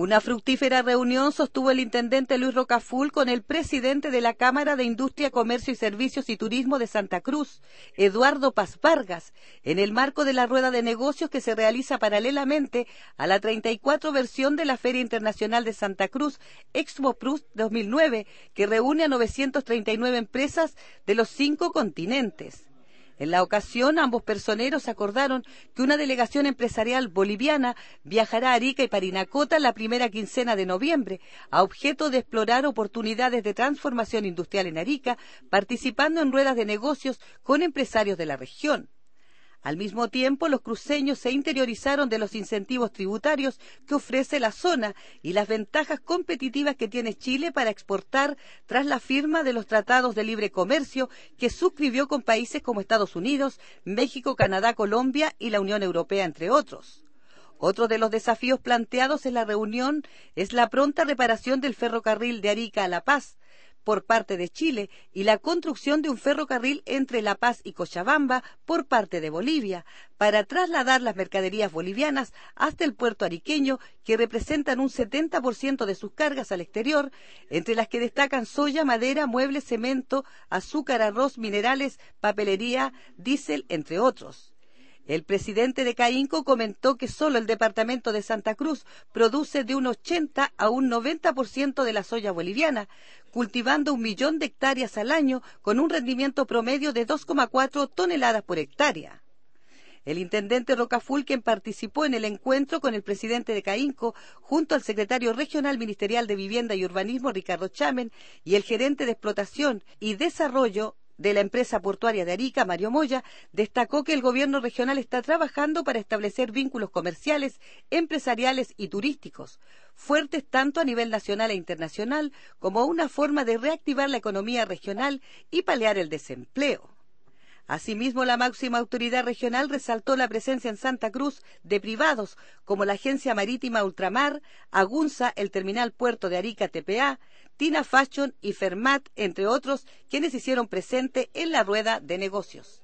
Una fructífera reunión sostuvo el intendente Luis Rocaful con el presidente de la Cámara de Industria, Comercio y Servicios y Turismo de Santa Cruz, Eduardo Paz Vargas, en el marco de la rueda de negocios que se realiza paralelamente a la 34 versión de la Feria Internacional de Santa Cruz, Expo Prus 2009, que reúne a 939 empresas de los cinco continentes. En la ocasión, ambos personeros acordaron que una delegación empresarial boliviana viajará a Arica y Parinacota la primera quincena de noviembre, a objeto de explorar oportunidades de transformación industrial en Arica, participando en ruedas de negocios con empresarios de la región. Al mismo tiempo, los cruceños se interiorizaron de los incentivos tributarios que ofrece la zona y las ventajas competitivas que tiene Chile para exportar tras la firma de los tratados de libre comercio que suscribió con países como Estados Unidos, México, Canadá, Colombia y la Unión Europea, entre otros. Otro de los desafíos planteados en la reunión es la pronta reparación del ferrocarril de Arica a La Paz, por parte de Chile y la construcción de un ferrocarril entre La Paz y Cochabamba por parte de Bolivia, para trasladar las mercaderías bolivianas hasta el puerto ariqueño, que representan un 70% de sus cargas al exterior, entre las que destacan soya, madera, muebles, cemento, azúcar, arroz, minerales, papelería, diésel, entre otros. El presidente de Caínco comentó que solo el departamento de Santa Cruz produce de un 80 a un 90% de la soya boliviana, cultivando un millón de hectáreas al año con un rendimiento promedio de 2,4 toneladas por hectárea. El intendente Rocaful, quien participó en el encuentro con el presidente de Caínco, junto al secretario regional ministerial de Vivienda y Urbanismo, Ricardo Chamen, y el gerente de Explotación y Desarrollo, de la empresa portuaria de Arica, Mario Moya, destacó que el gobierno regional está trabajando para establecer vínculos comerciales, empresariales y turísticos, fuertes tanto a nivel nacional e internacional como una forma de reactivar la economía regional y paliar el desempleo. Asimismo, la máxima autoridad regional resaltó la presencia en Santa Cruz de privados como la Agencia Marítima Ultramar, Agunza, el Terminal Puerto de Arica TPA, Tina Fashion y Fermat, entre otros, quienes hicieron presente en la rueda de negocios.